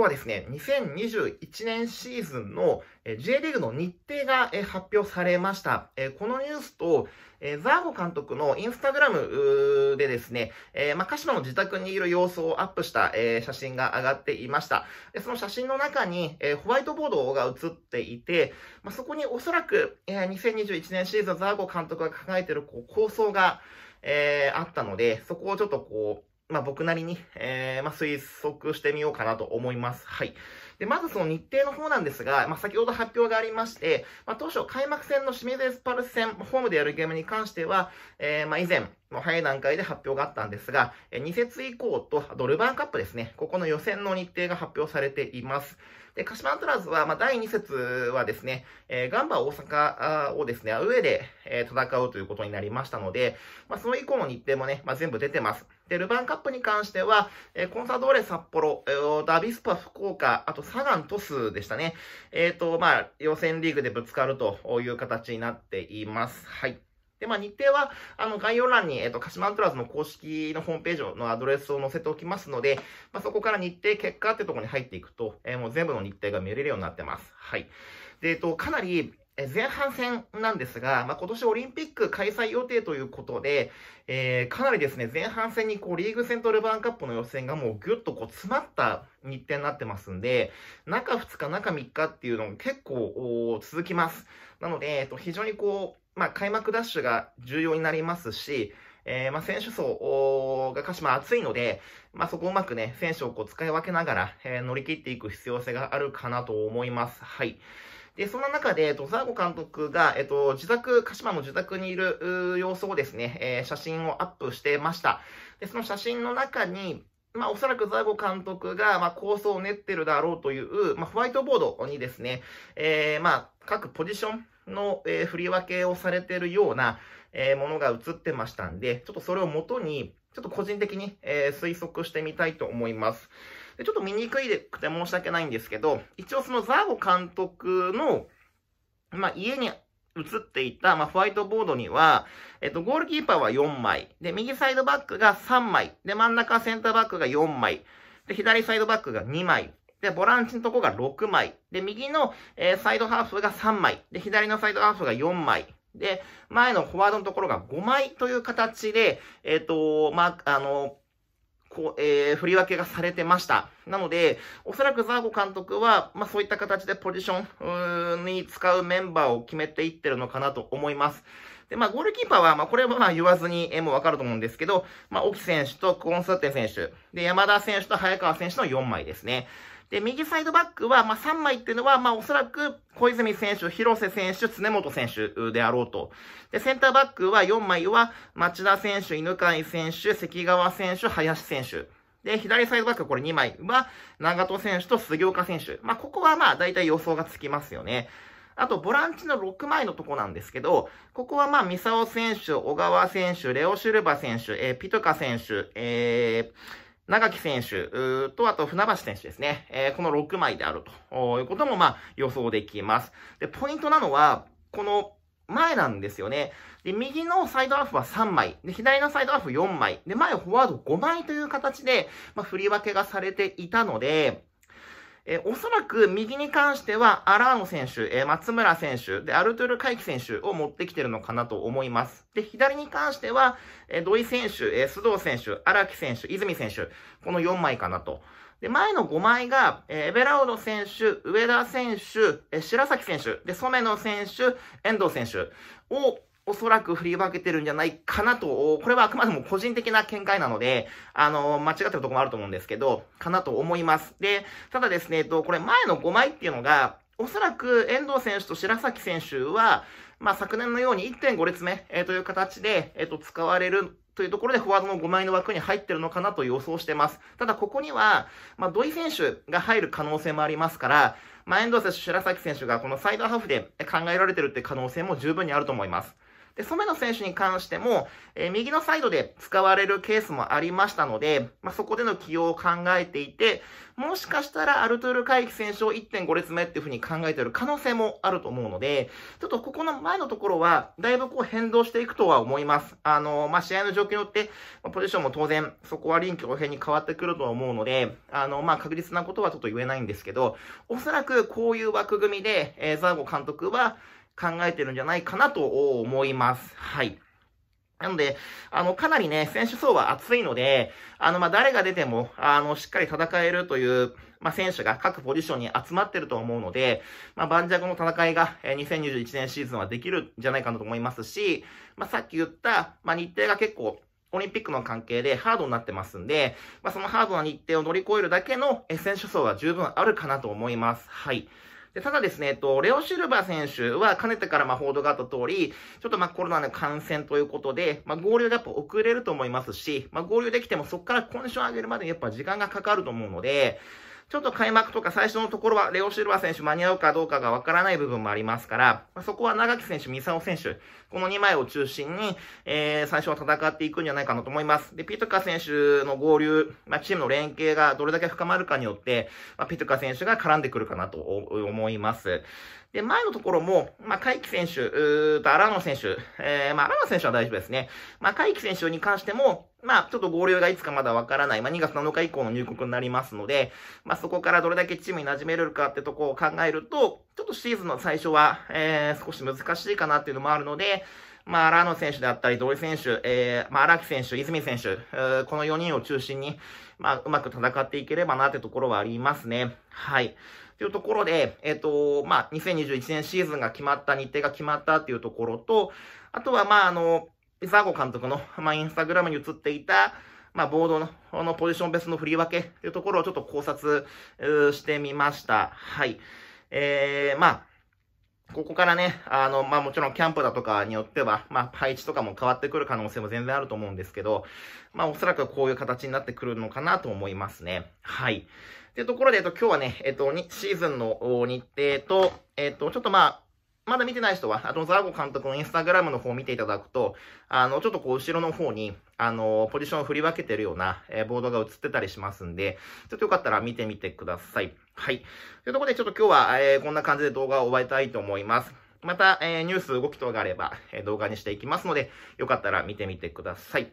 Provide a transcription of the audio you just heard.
今日はですね、2021年シーズンの J リーグの日程が発表されました。このニュースと、ザーゴ監督のインスタグラムでですね、鹿島の自宅にいる様子をアップした写真が上がっていました。その写真の中にホワイトボードが写っていて、そこにおそらく2021年シーズンザーゴ監督が考えている構想があったので、そこをちょっとこう、まあ、僕なりに、えー、まあ、推測してみようかなと思います。はい。で、まずその日程の方なんですが、まあ、先ほど発表がありまして、まあ、当初開幕戦の清水エスパルス戦、ホームでやるゲームに関しては、えー、まあ、以前、も早い段階で発表があったんですが、え2節以降と、ドルバンカップですね、ここの予選の日程が発表されています。で、鹿島アントラーズは、まあ、第2節はですね、えー、ガンバ大阪をですね、上で、え戦うということになりましたので、まあ、その以降の日程もね、まあ、全部出てます。で、ルヴァンカップに関しては、えー、コンサドーレ札幌、えー、ダビスパ福岡、あとサガントスでしたね。えっ、ー、と、まあ、予選リーグでぶつかるという形になっています。はい。で、まあ、日程は、あの、概要欄に、えっ、ー、と、鹿島アントラーズの公式のホームページのアドレスを載せておきますので、まあ、そこから日程、結果ってところに入っていくと、えもう全部の日程が見れるようになってます。はい。で、えっ、と、かなり、前半戦なんですが、まあ、今年オリンピック開催予定ということで、えー、かなりですね、前半戦にこうリーグ戦とルヴァンカップの予選がもうぎゅっとこう詰まった日程になってますんで、中2日、中3日っていうのも結構続きます。なので、えっと、非常にこう、まあ、開幕ダッシュが重要になりますし、えー、まあ、選手層が鹿島厚いので、まあ、そこをうまくね、選手をこう使い分けながら、えー、乗り切っていく必要性があるかなと思います。はい。で、そんな中で、えっと、ザーゴ監督が、えっと、自宅、鹿島の自宅にいる様子をですね、えー、写真をアップしてました。で、その写真の中に、まあ、おそらくザーゴ監督が、まあ、構想を練ってるだろうという、まあ、ホワイトボードにですね、えー、まあ、各ポジションの、えー、振り分けをされてるような、えー、ものが映ってましたんで、ちょっとそれを元に、ちょっと個人的に、えー、推測してみたいと思います。ちょっと見にくいでくて申し訳ないんですけど、一応そのザーゴ監督の、まあ、家に映っていた、まあ、ホワイトボードには、えっと、ゴールキーパーは4枚。で、右サイドバックが3枚。で、真ん中センターバックが4枚。で、左サイドバックが2枚。で、ボランチのとこが6枚。で、右の、えー、サイドハーフが3枚。で、左のサイドハーフが4枚。で、前のフォワードのところが5枚という形で、えっ、ー、と、まあ、あの、こう、えー、振り分けがされてました。なので、おそらくザーゴ監督は、まあ、そういった形でポジションに使うメンバーを決めていってるのかなと思います。で、まあ、ゴールキーパーは、まあ、これはまあ言わずに、えもうわかると思うんですけど、まあ、沖選手とコンサーテ選手、で、山田選手と早川選手の4枚ですね。で、右サイドバックは、まあ、3枚っていうのは、まあ、おそらく、小泉選手、広瀬選手、常本選手であろうと。で、センターバックは4枚は、町田選手、犬飼選手、関川選手、林選手。で、左サイドバックこれ2枚は、長戸選手と杉岡選手。まあ、ここはまあ、大体予想がつきますよね。あと、ボランチの6枚のとこなんですけど、ここはまあ、ミサオ選手、小川選手、レオシュルバ選手、えー、ピトカ選手、えー、長木選手と、あと船橋選手ですね。えー、この6枚であるということも、まあ、予想できます。で、ポイントなのは、この前なんですよね。で、右のサイドアッフは3枚。で、左のサイドアッフ4枚。で、前フォワード5枚という形で、まあ、振り分けがされていたので、えー、おそらく右に関しては、アラーノ選手、えー、松村選手、で、アルトゥル・カイキ選手を持ってきてるのかなと思います。で、左に関しては、えー、土井選手、えー、須藤選手、荒木選手、泉選手、この4枚かなと。で、前の5枚が、えー、エベラウド選手、上田選手、えー、白崎選手、で、染野選手、遠藤選手を、おそらく振り分けてるんじゃないかなと、これはあくまでも個人的な見解なので、あの、間違ってるところもあると思うんですけど、かなと思います。で、ただですね、えっと、これ前の5枚っていうのが、おそらく遠藤選手と白崎選手は、まあ、昨年のように1.5列目、えー、という形で、えー、と使われるというところでフォワードの5枚の枠に入ってるのかなと予想してます。ただここには、まあ、土井選手が入る可能性もありますから、まあ、遠藤選手、白崎選手がこのサイドハーフで考えられてるって可能性も十分にあると思います。で、染野選手に関しても、えー、右のサイドで使われるケースもありましたので、まあ、そこでの起用を考えていて、もしかしたらアルトゥール海域選手を1.5列目っていうふうに考えている可能性もあると思うので、ちょっとここの前のところは、だいぶこう変動していくとは思います。あのー、まあ、試合の状況によって、まあ、ポジションも当然、そこは臨機応変に変わってくるとは思うので、あのー、ま確実なことはちょっと言えないんですけど、おそらくこういう枠組みで、えー、ザーゴ監督は、考えてるんじゃないかなと思います。はい。なので、あの、かなりね、選手層は厚いので、あの、ま誰が出ても、あの、しっかり戦えるという、まあ、選手が各ポジションに集まってると思うので、まあ、盤石の戦いが、えー、2021年シーズンはできるんじゃないかなと思いますし、まあ、さっき言った、まあ、日程が結構、オリンピックの関係でハードになってますんで、まあ、そのハードな日程を乗り越えるだけの選手層は十分あるかなと思います。はい。で、ただですね、えっと、レオ・シルバー選手は、かねてからま報道があった通り、ちょっとまコロナの感染ということで、まあ、合流がやっぱ遅れると思いますし、まあ、合流できてもそこからコンディシンを上げるまでやっぱ時間がかかると思うので、ちょっと開幕とか最初のところは、レオ・シルバ選手間に合うかどうかがわからない部分もありますから、そこは長木選手、三沢選手、この2枚を中心に、えー、最初は戦っていくんじゃないかなと思います。で、ピトカ選手の合流、まあ、チームの連携がどれだけ深まるかによって、まあ、ピトカ選手が絡んでくるかなと思います。で、前のところも、まあ、海木選手と荒野選手、えー、まあ、荒野選手は大丈夫ですね。まあ、海木選手に関しても、まあ、ちょっと合流がいつかまだわからない。まあ、2月7日以降の入国になりますので、まあ、そこからどれだけチームに馴染めれるかってとこを考えると、ちょっとシーズンの最初は、えー、少し難しいかなっていうのもあるので、まあ、荒野選手であったり、土井選手、えー、まあ、荒木選手、泉選手、えー、この4人を中心に、まあ、うまく戦っていければなってところはありますね。はい。というところで、えっ、ー、と、まあ、2021年シーズンが決まった、日程が決まったっていうところと、あとは、まあ、あの、イサゴ監督の、まあ、インスタグラムに映っていた、まあ、ボードの、このポジション別の振り分けというところをちょっと考察してみました。はい。えー、まあ、ここからね、あの、まあ、もちろんキャンプだとかによっては、まあ、配置とかも変わってくる可能性も全然あると思うんですけど、まあ、おそらくこういう形になってくるのかなと思いますね。はい。というところで、えっと、今日はね、えっと、シーズンの日程と、えっと、ちょっとまあ、まだ見てない人は、あの、ザーゴ監督のインスタグラムの方を見ていただくと、あの、ちょっとこう、後ろの方に、あの、ポジションを振り分けてるような、えー、ボードが映ってたりしますんで、ちょっとよかったら見てみてください。はい。というところで、ちょっと今日は、えー、こんな感じで動画を終わりたいと思います。また、えー、ニュース動き等があれば、え動画にしていきますので、よかったら見てみてください。